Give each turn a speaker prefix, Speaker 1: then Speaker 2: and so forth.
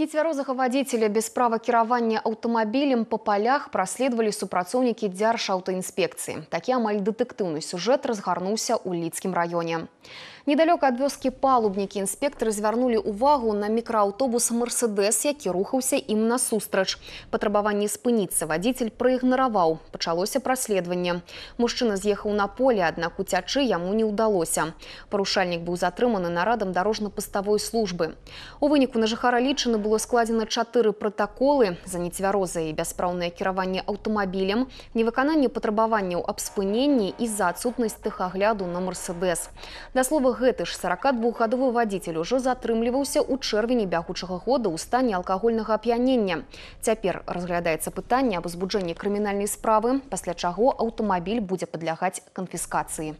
Speaker 1: Нецвярозага вадзіцеля без права кіравання аўтамабілем па палях праследавалі супрацоўнікі дзяржаўтаінспекцыі. Такі амаль дэтэктыўны сюжэт разгарнуўся ў лідкім раёне. Недалёка ад вёскі палубнікі інспектары звярнулі ўвагу на мікрааўтобус мерседес, які рухаўся ім насустрач. Патрабаванне спыніцца вадзіцель праігнараваў. пачалося праследаванне. Мужчына з'ехаў на поле, аднак уцячы яму не ўдалося. Парушальнік быў затрыманы нарадам дарожна-паставой службы. У выніку на жыхара лічаны было было складзена чатыры пратаколы за нецвярозае і бяспраўнае кіраванне аўтамабілем, невыкананне патрабаванняў аб спыненні і з-за адсутнасць тэхагляду на Мерседес. Да слова гэты ж 42гадовы вадзіцель ужо затрымліваўся ў чэрвені бягучага года ў стане алкагольнага ап'янення. Цяпер разглядаецца пытанне аб узбуджэнні крымінальнай справы, пасля чаго аўтамабіль будзе падлягаць канфіскацыі.